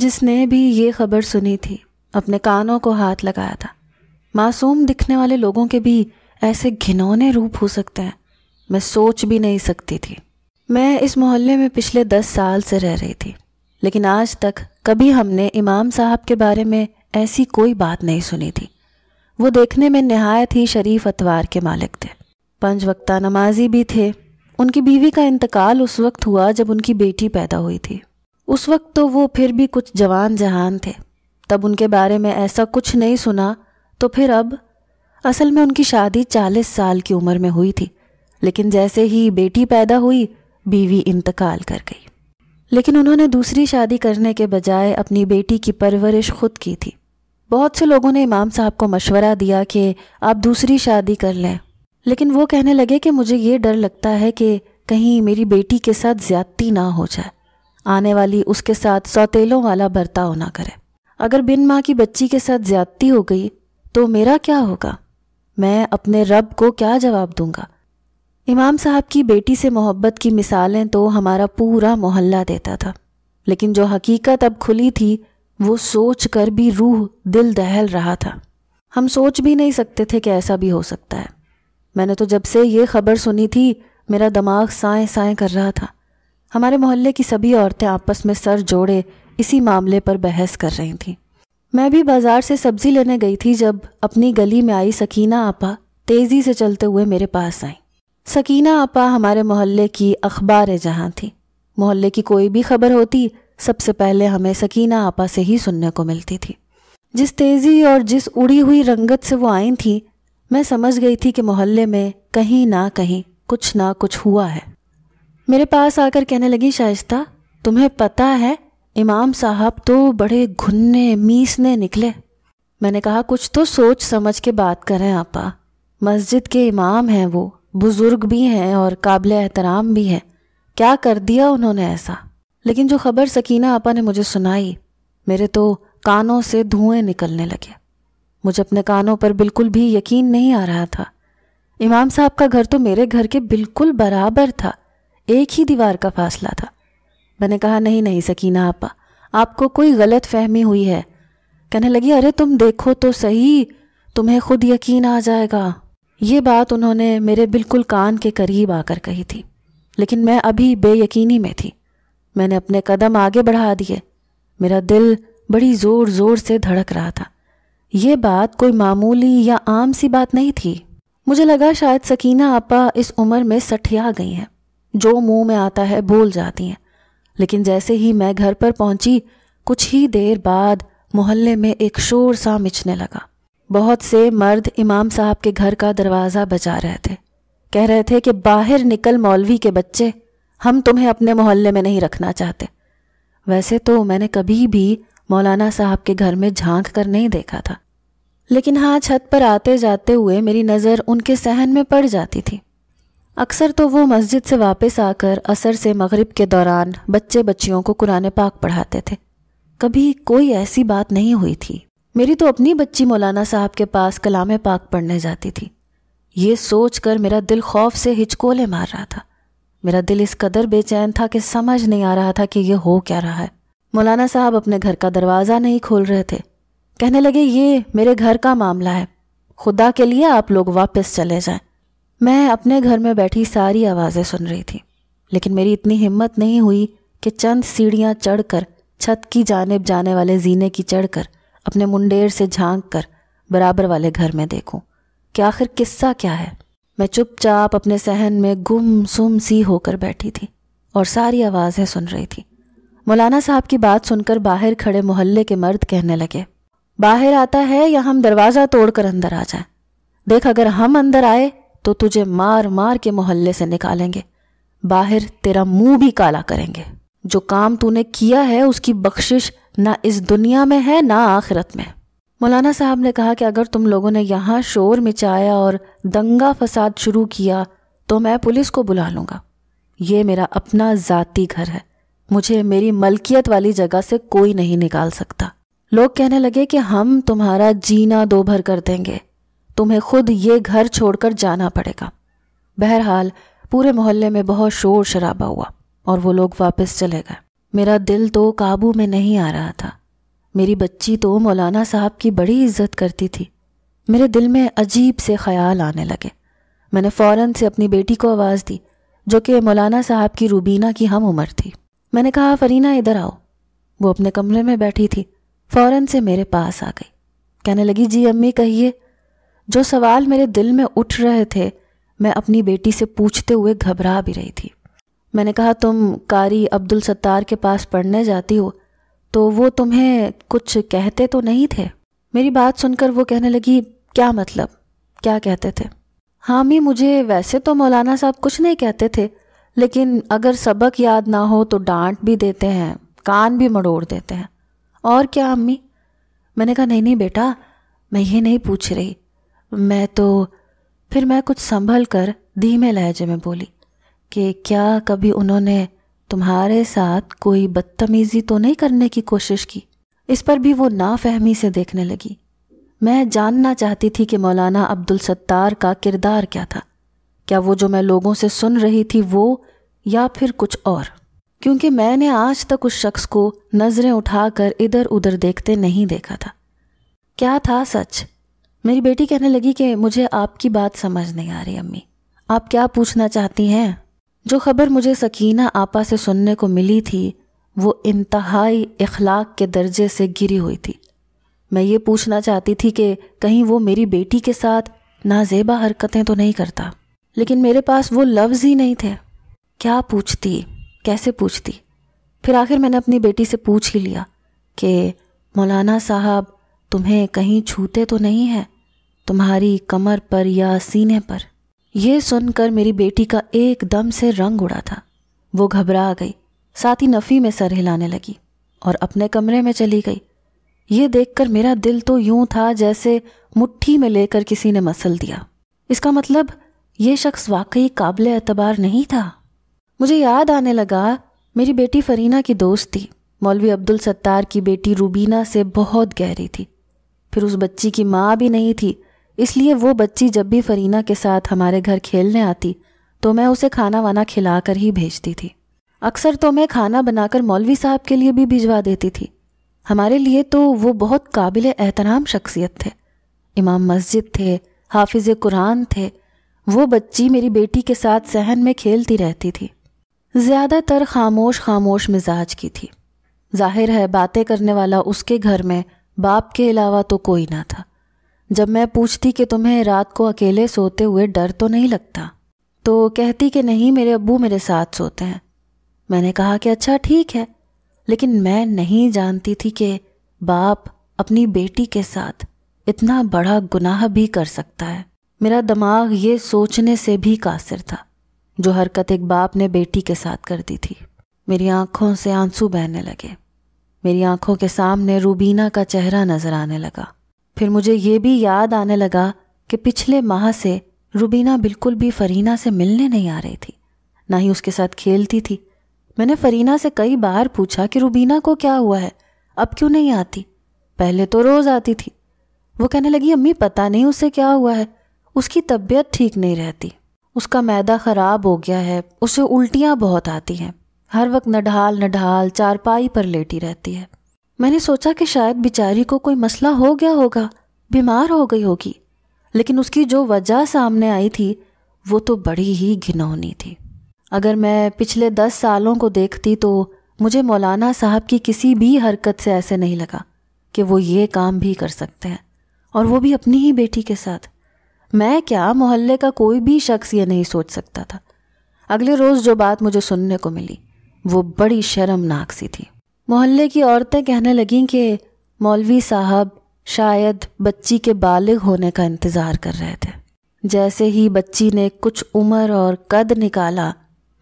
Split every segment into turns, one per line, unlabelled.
जिसने भी ये खबर सुनी थी अपने कानों को हाथ लगाया था मासूम दिखने वाले लोगों के भी ऐसे घिनौने रूप हो सकते हैं मैं सोच भी नहीं सकती थी मैं इस मोहल्ले में पिछले दस साल से रह रही थी लेकिन आज तक कभी हमने इमाम साहब के बारे में ऐसी कोई बात नहीं सुनी थी वो देखने में नहायत ही शरीफ अतवार के मालिक थे पंच वक्ता नमाजी भी थे उनकी बीवी का इंतकाल उस वक्त हुआ जब उनकी बेटी पैदा हुई थी उस वक्त तो वो फिर भी कुछ जवान जहान थे तब उनके बारे में ऐसा कुछ नहीं सुना तो फिर अब असल में उनकी शादी चालीस साल की उम्र में हुई थी लेकिन जैसे ही बेटी पैदा हुई बीवी इंतकाल कर गई लेकिन उन्होंने दूसरी शादी करने के बजाय अपनी बेटी की परवरिश खुद की थी बहुत से लोगों ने इमाम साहब को मशवरा दिया कि आप दूसरी शादी कर लें लेकिन वो कहने लगे कि मुझे ये डर लगता है कि कहीं मेरी बेटी के साथ ज्यादती ना हो जाए आने वाली उसके साथ सौतेलों वाला बर्ताव ना करे अगर बिन माँ की बच्ची के साथ ज्यादती हो गई तो मेरा क्या होगा मैं अपने रब को क्या जवाब दूंगा इमाम साहब की बेटी से मोहब्बत की मिसालें तो हमारा पूरा मोहल्ला देता था लेकिन जो हकीकत अब खुली थी वो सोच कर भी रूह दिल दहल रहा था हम सोच भी नहीं सकते थे कि ऐसा भी हो सकता है मैंने तो जब से ये खबर सुनी थी मेरा दिमाग साए साए कर रहा था हमारे मोहल्ले की सभी औरतें आपस में सर जोड़े इसी मामले पर बहस कर रही थीं मैं भी बाजार से सब्जी लेने गई थी जब अपनी गली में आई सकीना आपा तेज़ी से चलते हुए मेरे पास आई सकीना आपा हमारे मोहल्ले की अखबार जहां थी मोहल्ले की कोई भी खबर होती सबसे पहले हमें सकीना आपा से ही सुनने को मिलती थी जिस तेज़ी और जिस उड़ी हुई रंगत से वो आई थी मैं समझ गई थी कि मोहल्ले में कहीं ना कहीं कुछ ना कुछ हुआ है मेरे पास आकर कहने लगी शाइस्ता तुम्हें पता है इमाम साहब तो बड़े घुन्ने मीसने निकले मैंने कहा कुछ तो सोच समझ के बात करें आपा मस्जिद के इमाम हैं वो बुज़ुर्ग भी हैं और काबिल एहतराम भी हैं क्या कर दिया उन्होंने ऐसा लेकिन जो खबर सकीना आपा ने मुझे सुनाई मेरे तो कानों से धुएं निकलने लगे मुझे अपने कानों पर बिल्कुल भी यकीन नहीं आ रहा था इमाम साहब का घर तो मेरे घर के बिल्कुल बराबर था एक ही दीवार का फासला था मैंने कहा नहीं नहीं सकीना आपा आपको कोई गलत फहमी हुई है कहने लगी अरे तुम देखो तो सही तुम्हें खुद यकीन आ जाएगा ये बात उन्होंने मेरे बिल्कुल कान के करीब आकर कही थी लेकिन मैं अभी बेयकीनी में थी मैंने अपने कदम आगे बढ़ा दिए मेरा दिल बड़ी ज़ोर ज़ोर से धड़क रहा था ये बात कोई मामूली या आम सी बात नहीं थी मुझे लगा शायद सकीना आपा इस उम्र में सठिया गई हैं जो मुंह में आता है बोल जाती हैं लेकिन जैसे ही मैं घर पर पहुंची कुछ ही देर बाद मोहल्ले में एक शोर सा मिचने लगा बहुत से मर्द इमाम साहब के घर का दरवाज़ा बजा रहे थे कह रहे थे कि बाहर निकल मौलवी के बच्चे हम तुम्हें अपने मोहल्ले में नहीं रखना चाहते वैसे तो मैंने कभी भी मौलाना साहब के घर में झांक कर नहीं देखा था लेकिन हाँ छत पर आते जाते हुए मेरी नज़र उनके सहन में पड़ जाती थी अक्सर तो वो मस्जिद से वापस आकर असर से मगरिब के दौरान बच्चे बच्चियों को कुरान पाक पढ़ाते थे कभी कोई ऐसी बात नहीं हुई थी मेरी तो अपनी बच्ची मौलाना साहब के पास कलाम पाक पढ़ने जाती थी ये सोच कर मेरा दिल खौफ से हिचकोले मार रहा था मेरा दिल इस कदर बेचैन था कि समझ नहीं आ रहा था कि ये हो क्या रहा है मौलाना साहब अपने घर का दरवाज़ा नहीं खोल रहे थे कहने लगे ये मेरे घर का मामला है खुदा के लिए आप लोग वापस चले जाएं मैं अपने घर में बैठी सारी आवाज़ें सुन रही थी लेकिन मेरी इतनी हिम्मत नहीं हुई कि चंद सीढ़ियाँ चढ़कर छत की जानब जाने वाले जीने की चढ़कर अपने मुंडेर से झांक कर बराबर वाले घर में देखूं कि आखिर किस्सा क्या है मैं चुपचाप अपने सहन में गुम सुम सी होकर बैठी थी और सारी आवाज़ें सुन रही थी मौलाना साहब की बात सुनकर बाहर खड़े मोहल्ले के मर्द कहने लगे बाहर आता है या हम दरवाज़ा तोड़कर अंदर आ जाए देख अगर हम अंदर आए तो तुझे मार मार के मोहल्ले से निकालेंगे बाहर तेरा मुंह भी काला करेंगे जो काम तूने किया है उसकी बख्शिश ना इस दुनिया में है ना आखिरत में मौलाना साहब ने कहा कि अगर तुम लोगों ने यहाँ शोर मिचाया और दंगा फसाद शुरू किया तो मैं पुलिस को बुला लूँगा ये मेरा अपना जाति घर है मुझे मेरी मलकियत वाली जगह से कोई नहीं निकाल सकता लोग कहने लगे कि हम तुम्हारा जीना दो भर कर देंगे तुम्हें खुद ये घर छोड़कर जाना पड़ेगा बहरहाल पूरे मोहल्ले में बहुत शोर शराबा हुआ और वो लोग वापस चले गए मेरा दिल तो काबू में नहीं आ रहा था मेरी बच्ची तो मौलाना साहब की बड़ी इज्जत करती थी मेरे दिल में अजीब से ख्याल आने लगे मैंने फ़ौरन से अपनी बेटी को आवाज़ दी जो कि मौलाना साहब की रूबीना की हम उम्र थी मैंने कहा फरीना इधर आओ वो अपने कमरे में बैठी थी फ़ौरन से मेरे पास आ गई कहने लगी जी अम्मी कहिए जो सवाल मेरे दिल में उठ रहे थे मैं अपनी बेटी से पूछते हुए घबरा भी रही थी मैंने कहा तुम कारी अब्दुल सत्तार के पास पढ़ने जाती हो तो वो तुम्हें कुछ कहते तो नहीं थे मेरी बात सुनकर वो कहने लगी क्या मतलब क्या कहते थे हामी मुझे वैसे तो मौलाना साहब कुछ नहीं कहते थे लेकिन अगर सबक याद ना हो तो डांट भी देते हैं कान भी मड़ोड़ देते हैं और क्या अम्मी मैंने कहा नहीं नहीं बेटा मैं ये नहीं पूछ रही मैं तो फिर मैं कुछ संभल कर धीमे लहजे में बोली कि क्या कभी उन्होंने तुम्हारे साथ कोई बदतमीज़ी तो नहीं करने की कोशिश की इस पर भी वो नाफहमी से देखने लगी मैं जानना चाहती थी कि मौलाना अब्दुल सत्तार का किरदार क्या था क्या वो जो मैं लोगों से सुन रही थी वो या फिर कुछ और क्योंकि मैंने आज तक उस शख्स को नज़रें उठाकर इधर उधर देखते नहीं देखा था क्या था सच मेरी बेटी कहने लगी कि मुझे आपकी बात समझ नहीं आ रही अम्मी आप क्या पूछना चाहती हैं जो खबर मुझे सकीना आपा से सुनने को मिली थी वो इंतहाई इखलाक के दर्जे से गिरी हुई थी मैं ये पूछना चाहती थी कि कहीं वो मेरी बेटी के साथ नाजेबा हरकतें तो नहीं करता लेकिन मेरे पास वो लफ्ज़ ही नहीं थे क्या पूछती कैसे पूछती फिर आखिर मैंने अपनी बेटी से पूछ ही लिया कि मौलाना साहब तुम्हें कहीं छूते तो नहीं है तुम्हारी कमर पर या सीने पर यह सुनकर मेरी बेटी का एकदम से रंग उड़ा था वो घबरा गई साथ ही नफ़ी में सर हिलाने लगी और अपने कमरे में चली गई ये देखकर मेरा दिल तो यूं था जैसे मुट्ठी में लेकर किसी ने मसल दिया इसका मतलब ये शख्स वाकई काबिल एतबार नहीं था मुझे याद आने लगा मेरी बेटी फरीना की दोस्त थी मौलवी अब्दुल सत्तार की बेटी रूबीना से बहुत गहरी थी फिर उस बच्ची की माँ भी नहीं थी इसलिए वो बच्ची जब भी फरीना के साथ हमारे घर खेलने आती तो मैं उसे खाना वाना खिला कर ही भेजती थी अक्सर तो मैं खाना बनाकर मौलवी साहब के लिए भी भिजवा देती थी हमारे लिए तो वो बहुत काबिल एहतराम शख्सियत थे इमाम मस्जिद थे हाफिज़ कुरान थे वो बच्ची मेरी बेटी के साथ सहन में खेलती रहती थी ज़्यादातर खामोश खामोश मिजाज की थी जाहिर है बातें करने वाला उसके घर में बाप के अलावा तो कोई ना था जब मैं पूछती कि तुम्हें रात को अकेले सोते हुए डर तो नहीं लगता तो कहती कि नहीं मेरे अबू मेरे साथ सोते हैं मैंने कहा कि अच्छा ठीक है लेकिन मैं नहीं जानती थी कि बाप अपनी बेटी के साथ इतना बड़ा गुनाह भी कर सकता है मेरा दिमाग ये सोचने से भी कासिर था जो हरकत एक बाप ने बेटी के साथ कर दी थी मेरी आंखों से आंसू बहने लगे मेरी आंखों के सामने रूबीना का चेहरा नजर आने लगा फिर मुझे ये भी याद आने लगा कि पिछले माह से रुबीना बिल्कुल भी फरीना से मिलने नहीं आ रही थी ना ही उसके साथ खेलती थी मैंने फरीना से कई बार पूछा कि रुबीना को क्या हुआ है अब क्यों नहीं आती पहले तो रोज़ आती थी वो कहने लगी अम्मी पता नहीं उससे क्या हुआ है उसकी तबीयत ठीक नहीं रहती उसका मैदा ख़राब हो गया है उसे उल्टियाँ बहुत आती हैं हर वक्त नढाल नढाल चारपाई पर लेटी रहती है मैंने सोचा कि शायद बेचारी को कोई मसला हो गया होगा बीमार हो गई होगी लेकिन उसकी जो वजह सामने आई थी वो तो बड़ी ही घिनौनी थी अगर मैं पिछले दस सालों को देखती तो मुझे मौलाना साहब की किसी भी हरकत से ऐसे नहीं लगा कि वो ये काम भी कर सकते हैं और वो भी अपनी ही बेटी के साथ मैं क्या मोहल्ले का कोई भी शख्स ये नहीं सोच सकता था अगले रोज़ जो बात मुझे सुनने को मिली वो बड़ी शर्मनाक सी थी मोहल्ले की औरतें कहने लगीं कि मौलवी साहब शायद बच्ची के बालिग होने का इंतज़ार कर रहे थे जैसे ही बच्ची ने कुछ उम्र और कद निकाला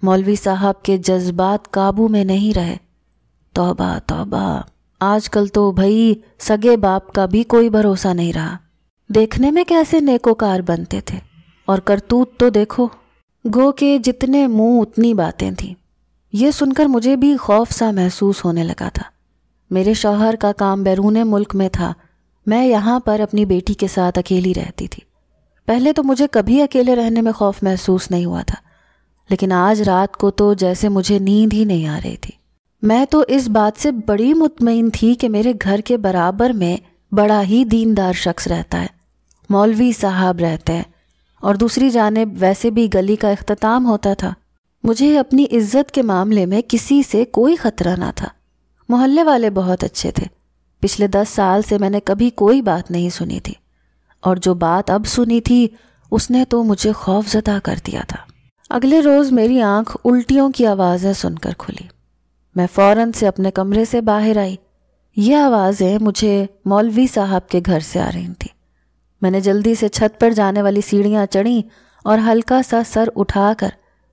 मौलवी साहब के जज्बात काबू में नहीं रहे तोबा तोबा आजकल तो भई सगे बाप का भी कोई भरोसा नहीं रहा देखने में कैसे नेकोकार बनते थे और करतूत तो देखो गो के जितने मुंह उतनी बातें थीं यह सुनकर मुझे भी खौफ सा महसूस होने लगा था मेरे शौहर का काम बैरून मुल्क में था मैं यहाँ पर अपनी बेटी के साथ अकेली रहती थी पहले तो मुझे कभी अकेले रहने में खौफ महसूस नहीं हुआ था लेकिन आज रात को तो जैसे मुझे नींद ही नहीं आ रही थी मैं तो इस बात से बड़ी मुतमिन थी कि मेरे घर के बराबर में बड़ा ही दीनदार शख्स रहता है मौलवी साहब रहते हैं और दूसरी जानब वैसे भी गली का अख्ताम होता था मुझे अपनी इज्जत के मामले में किसी से कोई खतरा ना था मोहल्ले वाले बहुत अच्छे थे पिछले दस साल से मैंने कभी कोई बात नहीं सुनी थी और जो बात अब सुनी थी उसने तो मुझे खौफ जदा कर दिया था अगले रोज़ मेरी आंख उल्टियों की आवाज़ें सुनकर खुली मैं फ़ौरन से अपने कमरे से बाहर आई ये आवाज़ें मुझे मौलवी साहब के घर से आ रही थी मैंने जल्दी से छत पर जाने वाली सीढ़ियाँ चढ़ी और हल्का सा सर उठाकर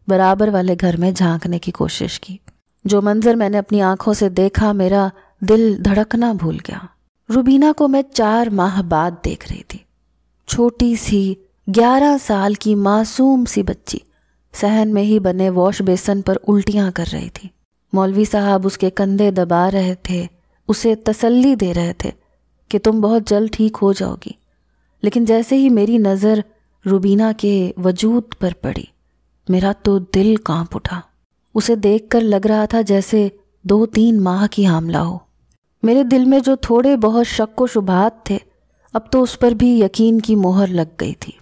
बराबर वाले घर में झांकने की कोशिश की जो मंजर मैंने अपनी आंखों से देखा मेरा दिल धड़कना भूल गया रुबीना को मैं चार माह बाद देख रही थी छोटी सी ग्यारह साल की मासूम सी बच्ची सहन में ही बने वॉश बेसन पर उल्टियां कर रही थी मौलवी साहब उसके कंधे दबा रहे थे उसे तसल्ली दे रहे थे कि तुम बहुत जल्द ठीक हो जाओगी लेकिन जैसे ही मेरी नज़र रुबीना के वजूद पर पड़ी मेरा तो दिल कांप उठा उसे देखकर लग रहा था जैसे दो तीन माह की हमला हो मेरे दिल में जो थोड़े बहुत शक व शुभात थे अब तो उस पर भी यकीन की मोहर लग गई थी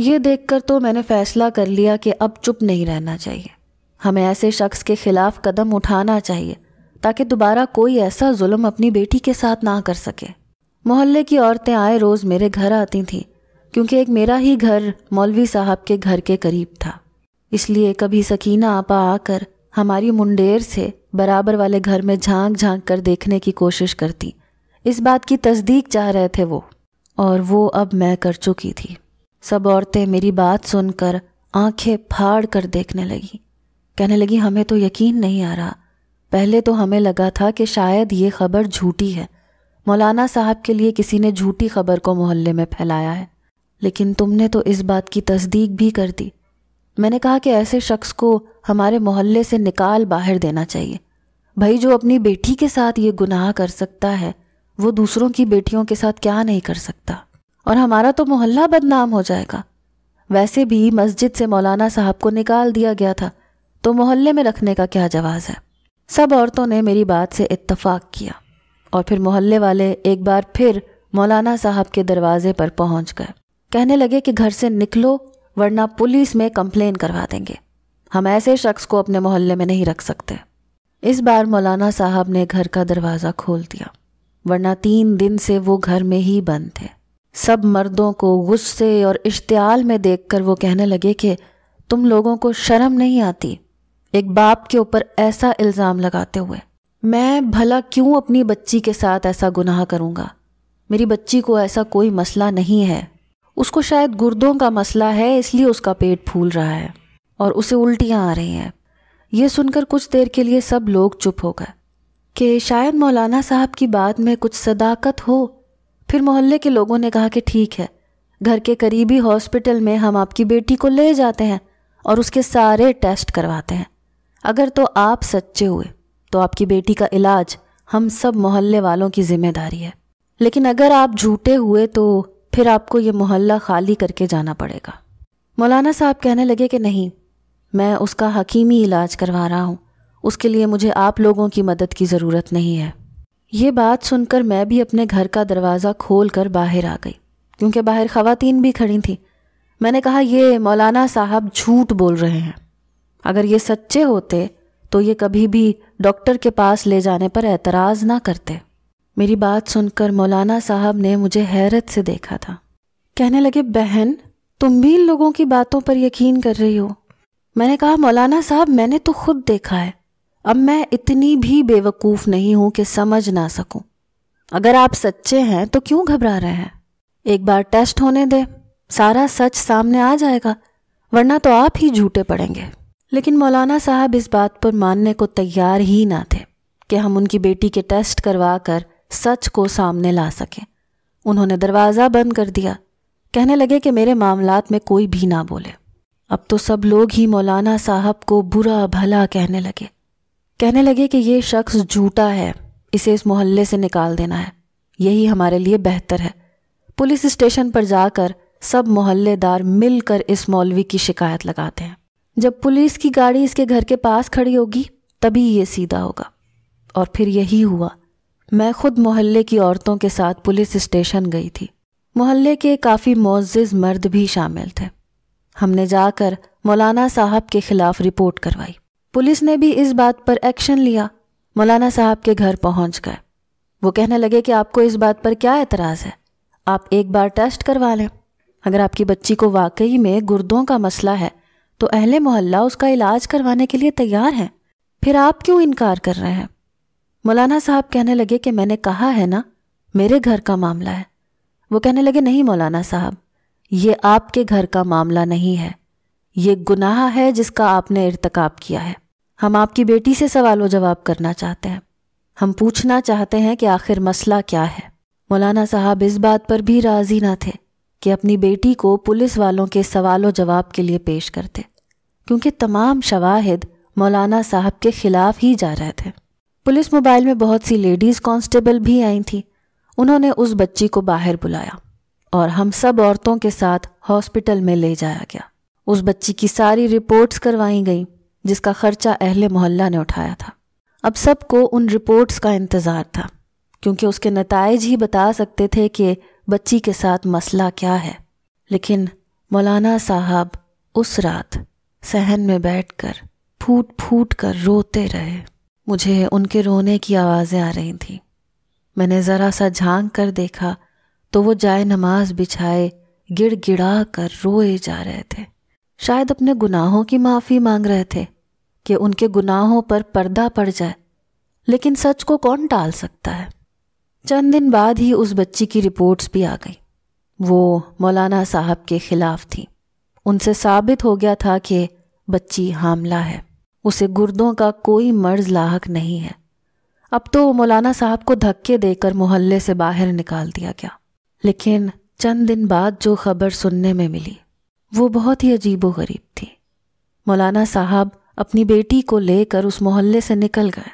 ये देखकर तो मैंने फैसला कर लिया कि अब चुप नहीं रहना चाहिए हमें ऐसे शख्स के खिलाफ कदम उठाना चाहिए ताकि दोबारा कोई ऐसा जुल्म अपनी बेटी के साथ ना कर सके मोहल्ले की औरतें आए रोज़ मेरे घर आती थीं क्योंकि एक मेरा ही घर मौलवी साहब के घर के करीब था इसलिए कभी सकीना आपा आकर हमारी मुंडेर से बराबर वाले घर में झांक झांक कर देखने की कोशिश करती इस बात की तस्दीक चाह रहे थे वो और वो अब मैं कर चुकी थी सब औरतें मेरी बात सुनकर आंखें फाड़ कर देखने लगी कहने लगी हमें तो यकीन नहीं आ रहा पहले तो हमें लगा था कि शायद ये खबर झूठी है मौलाना साहब के लिए किसी ने झूठी खबर को मोहल्ले में फैलाया है लेकिन तुमने तो इस बात की तस्दीक भी कर दी मैंने कहा कि ऐसे शख्स को हमारे मोहल्ले से निकाल बाहर देना चाहिए भाई जो अपनी बेटी के साथ ये गुनाह कर सकता है वो दूसरों की बेटियों के साथ क्या नहीं कर सकता और हमारा तो मोहल्ला बदनाम हो जाएगा वैसे भी मस्जिद से मौलाना साहब को निकाल दिया गया था तो मोहल्ले में रखने का क्या जवाब है सब औरतों ने मेरी बात से इत्तफाक किया और फिर मोहल्ले वाले एक बार फिर मौलाना साहब के दरवाजे पर पहुंच गए कहने लगे कि घर से निकलो वरना पुलिस में कंप्लेन करवा देंगे हम ऐसे शख्स को अपने मोहल्ले में नहीं रख सकते इस बार मौलाना साहब ने घर का दरवाज़ा खोल दिया वरना तीन दिन से वो घर में ही बंद थे सब मर्दों को गुस्से और इश्तियाल में देखकर वो कहने लगे कि तुम लोगों को शर्म नहीं आती एक बाप के ऊपर ऐसा इल्ज़ाम लगाते हुए मैं भला क्यों अपनी बच्ची के साथ ऐसा गुनाह करूंगा मेरी बच्ची को ऐसा कोई मसला नहीं है उसको शायद गुर्दों का मसला है इसलिए उसका पेट फूल रहा है और उसे उल्टियाँ आ रही हैं ये सुनकर कुछ देर के लिए सब लोग चुप हो गए कि शायद मौलाना साहब की बात में कुछ सदाकत हो फिर मोहल्ले के लोगों ने कहा कि ठीक है घर के करीबी हॉस्पिटल में हम आपकी बेटी को ले जाते हैं और उसके सारे टेस्ट करवाते हैं अगर तो आप सच्चे हुए तो आपकी बेटी का इलाज हम सब मोहल्ले वालों की जिम्मेदारी है लेकिन अगर आप झूठे हुए तो फिर आपको ये मोहल्ला खाली करके जाना पड़ेगा मौलाना साहब कहने लगे कि नहीं मैं उसका हकीमी इलाज करवा रहा हूँ उसके लिए मुझे आप लोगों की मदद की ज़रूरत नहीं है ये बात सुनकर मैं भी अपने घर का दरवाज़ा खोल कर बाहर आ गई क्योंकि बाहर ख़वातीन भी खड़ी थी मैंने कहा ये मौलाना साहब झूठ बोल रहे हैं अगर ये सच्चे होते तो ये कभी भी डॉक्टर के पास ले जाने पर एतराज़ ना करते मेरी बात सुनकर मौलाना साहब ने मुझे हैरत से देखा था कहने लगे बहन तुम भी इन लोगों की बातों पर यकीन कर रही हो मैंने कहा मौलाना साहब मैंने तो खुद देखा है अब मैं इतनी भी बेवकूफ़ नहीं हूं कि समझ ना सकूं। अगर आप सच्चे हैं तो क्यों घबरा रहे हैं एक बार टेस्ट होने दे सारा सच सामने आ जाएगा वरना तो आप ही झूठे पड़ेंगे लेकिन मौलाना साहब इस बात पर मानने को तैयार ही ना थे कि हम उनकी बेटी के टेस्ट करवा कर सच को सामने ला सकें उन्होंने दरवाज़ा बंद कर दिया कहने लगे कि मेरे मामलात में कोई भी ना बोले अब तो सब लोग ही मौलाना साहब को बुरा भला कहने लगे कहने लगे कि ये शख्स झूठा है इसे इस मोहल्ले से निकाल देना है यही हमारे लिए बेहतर है पुलिस स्टेशन पर जाकर सब मोहल्लेदार मिलकर इस मौलवी की शिकायत लगाते हैं जब पुलिस की गाड़ी इसके घर के पास खड़ी होगी तभी ये सीधा होगा और फिर यही हुआ मैं खुद मोहल्ले की औरतों के साथ पुलिस स्टेशन गई थी मोहल्ले के काफ़ी मोजिज़ मर्द भी शामिल थे हमने जाकर मौलाना साहब के खिलाफ रिपोर्ट करवाई पुलिस ने भी इस बात पर एक्शन लिया मौलाना साहब के घर पहुंच गए वो कहने लगे कि आपको इस बात पर क्या एतराज़ है आप एक बार टेस्ट करवा लें अगर आपकी बच्ची को वाकई में गुर्दों का मसला है तो अहले मोहल्ला उसका इलाज करवाने के लिए तैयार हैं फिर आप क्यों इनकार कर रहे हैं मौलाना साहब कहने लगे कि मैंने कहा है ना मेरे घर का मामला है वो कहने लगे नहीं मौलाना साहब ये आपके घर का मामला नहीं है ये गुनाह है जिसका आपने इरतकब किया है हम आपकी बेटी से सवाल जवाब करना चाहते हैं हम पूछना चाहते हैं कि आखिर मसला क्या है मौलाना साहब इस बात पर भी राजी ना थे कि अपनी बेटी को पुलिस वालों के सवाल जवाब के लिए पेश करते क्योंकि तमाम शवाहिद मौलाना साहब के खिलाफ ही जा रहे थे पुलिस मोबाइल में बहुत सी लेडीज़ कांस्टेबल भी आई थी उन्होंने उस बच्ची को बाहर बुलाया और हम सब औरतों के साथ हॉस्पिटल में ले जाया गया उस बच्ची की सारी रिपोर्ट्स करवाई गई जिसका खर्चा अहले मोहल्ला ने उठाया था अब सबको उन रिपोर्ट्स का इंतज़ार था क्योंकि उसके नतज ही बता सकते थे कि बच्ची के साथ मसला क्या है लेकिन मौलाना साहब उस रात सहन में बैठकर फूट फूट कर रोते रहे मुझे उनके रोने की आवाज़ें आ रही थीं मैंने ज़रा सा झांक कर देखा तो वो जाए नमाज बिछाए गिड़ गिड़ा कर रोए जा रहे थे शायद अपने गुनाहों की माफ़ी मांग रहे थे कि उनके गुनाहों पर पर्दा पड़ जाए लेकिन सच को कौन टाल सकता है चंद दिन बाद ही उस बच्ची की रिपोर्ट्स भी आ गई वो मौलाना साहब के ख़िलाफ़ थी उनसे साबित हो गया था कि बच्ची हामला है उसे गुर्दों का कोई मर्ज लाक नहीं है अब तो मौलाना साहब को धक्के देकर मोहल्ले से बाहर निकाल दिया गया लेकिन चंद दिन बाद जो खबर सुनने में मिली वो बहुत ही अजीब व गरीब थी मौलाना साहब अपनी बेटी को लेकर उस मोहल्ले से निकल गए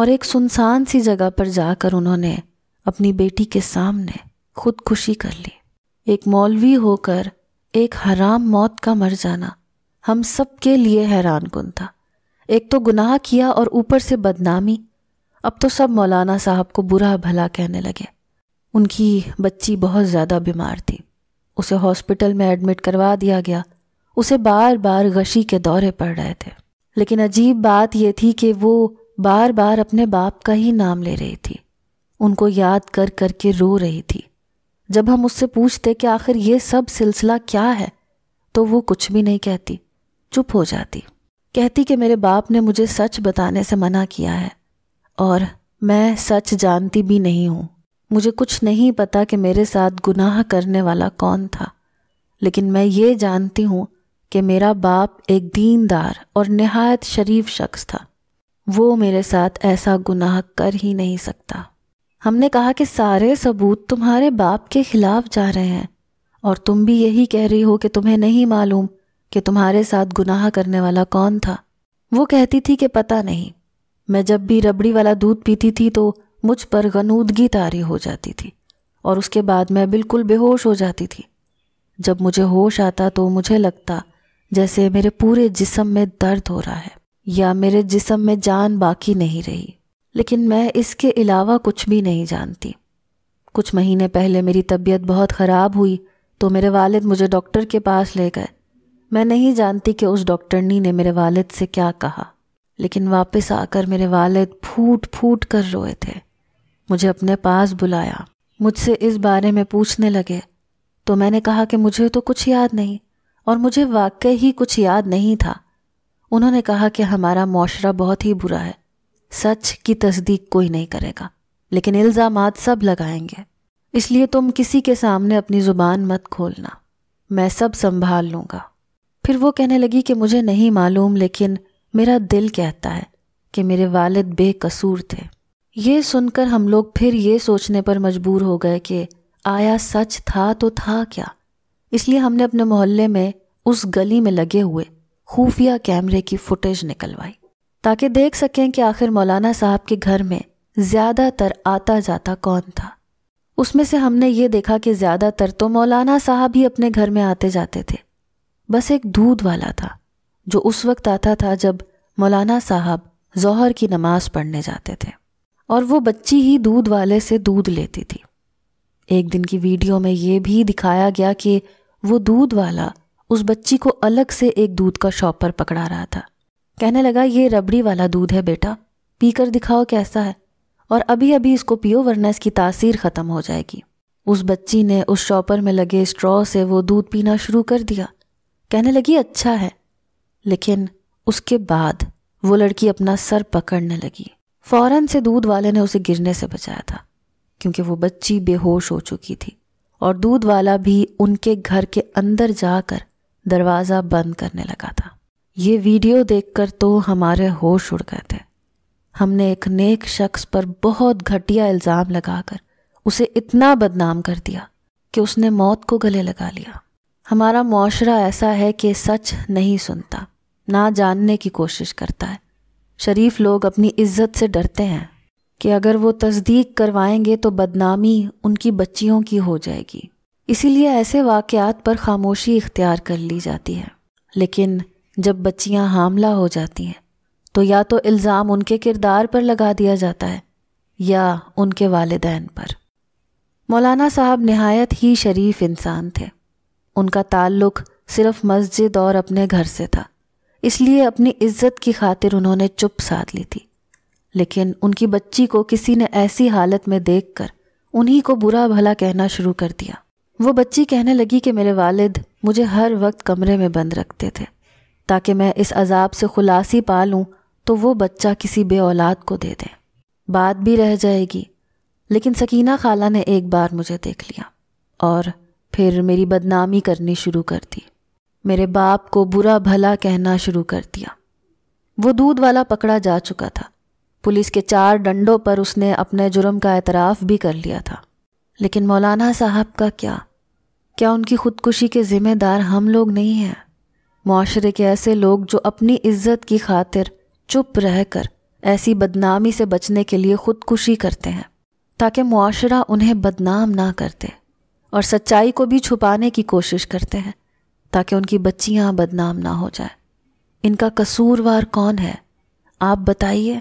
और एक सुनसान सी जगह पर जाकर उन्होंने अपनी बेटी के सामने खुदकुशी कर ली एक मौलवी होकर एक हराम मौत का मर जाना हम सबके लिए हैरान कन था एक तो गुनाह किया और ऊपर से बदनामी अब तो सब मौलाना साहब को बुरा भला कहने लगे उनकी बच्ची बहुत ज़्यादा बीमार थी उसे हॉस्पिटल में एडमिट करवा दिया गया उसे बार बार गशी के दौरे पड़ रहे थे लेकिन अजीब बात यह थी कि वो बार बार अपने बाप का ही नाम ले रही थी उनको याद कर करके रो रही थी जब हम उससे पूछते कि आखिर ये सब सिलसिला क्या है तो वो कुछ भी नहीं कहती चुप हो जाती कहती कि मेरे बाप ने मुझे सच बताने से मना किया है और मैं सच जानती भी नहीं हूँ मुझे कुछ नहीं पता कि मेरे साथ गुनाह करने वाला कौन था लेकिन मैं ये जानती हूँ कि मेरा बाप एक दीनदार और नहायत शरीफ शख्स था वो मेरे साथ ऐसा गुनाह कर ही नहीं सकता हमने कहा कि सारे सबूत तुम्हारे बाप के खिलाफ जा रहे हैं और तुम भी यही कह रही हो कि तुम्हें नहीं मालूम कि तुम्हारे साथ गुनाह करने वाला कौन था वो कहती थी कि पता नहीं मैं जब भी रबड़ी वाला दूध पीती थी तो मुझ पर गनूदगी तारी हो जाती थी और उसके बाद मैं बिल्कुल बेहोश हो जाती थी जब मुझे होश आता तो मुझे लगता जैसे मेरे पूरे जिसम में दर्द हो रहा है या मेरे जिसम में जान बाकी नहीं रही लेकिन मैं इसके अलावा कुछ भी नहीं जानती कुछ महीने पहले मेरी तबीयत बहुत ख़राब हुई तो मेरे वालिद मुझे डॉक्टर के पास ले गए मैं नहीं जानती कि उस डॉक्टरनी ने मेरे वालिद से क्या कहा लेकिन वापस आकर मेरे वालिद फूट फूट कर रोए थे मुझे अपने पास बुलाया मुझसे इस बारे में पूछने लगे तो मैंने कहा कि मुझे तो कुछ याद नहीं और मुझे वाकई ही कुछ याद नहीं था उन्होंने कहा कि हमारा माशरा बहुत ही बुरा है सच की तस्दीक कोई नहीं करेगा लेकिन इल्ज़ाम सब लगाएंगे इसलिए तुम किसी के सामने अपनी ज़ुबान मत खोलना मैं सब संभाल लूंगा फिर वो कहने लगी कि मुझे नहीं मालूम लेकिन मेरा दिल कहता है कि मेरे वालिद बेकसूर थे ये सुनकर हम लोग फिर ये सोचने पर मजबूर हो गए कि आया सच था तो था क्या इसलिए हमने अपने मोहल्ले में उस गली में लगे हुए खुफिया कैमरे की फुटेज निकलवाई ताकि देख सकें कि आखिर मौलाना साहब के घर में ज़्यादातर आता जाता कौन था उसमें से हमने ये देखा कि ज़्यादातर तो मौलाना साहब ही अपने घर में आते जाते थे बस एक दूध वाला था जो उस वक्त आता था जब मौलाना साहब जौहर की नमाज पढ़ने जाते थे और वो बच्ची ही दूध वाले से दूध लेती थी एक दिन की वीडियो में ये भी दिखाया गया कि वो दूध वाला उस बच्ची को अलग से एक दूध का शॉपर पकड़ा रहा था कहने लगा ये रबड़ी वाला दूध है बेटा पीकर दिखाओ कैसा है और अभी अभी इसको पियो वरना इसकी तासीर ख़त्म हो जाएगी उस बच्ची ने उस शॉपर में लगे स्ट्रॉ से वो दूध पीना शुरू कर दिया कहने लगी अच्छा है लेकिन उसके बाद वो लड़की अपना सर पकड़ने लगी फौरन से दूध वाले ने उसे गिरने से बचाया था क्योंकि वो बच्ची बेहोश हो चुकी थी और दूध वाला भी उनके घर के अंदर जाकर दरवाज़ा बंद करने लगा था ये वीडियो देखकर तो हमारे होश उड़ गए थे हमने एक नेक शख्स पर बहुत घटिया इल्ज़ाम लगाकर उसे इतना बदनाम कर दिया कि उसने मौत को गले लगा लिया हमारा माशरा ऐसा है कि सच नहीं सुनता ना जानने की कोशिश करता है शरीफ लोग अपनी इज्जत से डरते हैं कि अगर वो तस्दीक करवाएंगे तो बदनामी उनकी बच्चियों की हो जाएगी इसीलिए ऐसे वाक़ात पर खामोशी इख्तियार कर ली जाती है लेकिन जब बच्चियां हामला हो जाती हैं तो या तो इल्ज़ाम उनके किरदार पर लगा दिया जाता है या उनके वालदेन पर मौलाना साहब नहायत ही शरीफ इंसान थे उनका ताल्लुक सिर्फ मस्जिद और अपने घर से था इसलिए अपनी इज्जत की खातिर उन्होंने चुप साध ली थी लेकिन उनकी बच्ची को किसी ने ऐसी हालत में देखकर उन्हीं को बुरा भला कहना शुरू कर दिया वो बच्ची कहने लगी कि मेरे वालिद मुझे हर वक्त कमरे में बंद रखते थे ताकि मैं इस अजाब से खुलासी पा लूँ तो वो बच्चा किसी बे औलाद को दे दे बात भी रह जाएगी लेकिन सकीना खाला ने एक बार मुझे देख लिया और फिर मेरी बदनामी करनी शुरू कर दी मेरे बाप को बुरा भला कहना शुरू कर दिया वो दूध वाला पकड़ा जा चुका था पुलिस के चार डंडों पर उसने अपने जुर्म का एतराफ़ भी कर लिया था लेकिन मौलाना साहब का क्या क्या उनकी खुदकुशी के ज़िम्मेदार हम लोग नहीं हैं माशरे के ऐसे लोग जो अपनी इज्जत की खातिर चुप रहकर ऐसी बदनामी से बचने के लिए खुदकुशी करते हैं ताकि माशरा उन्हें बदनाम ना करते और सच्चाई को भी छुपाने की कोशिश करते हैं ताकि उनकी बच्चियां बदनाम ना हो जाए इनका कसूरवार कौन है आप बताइए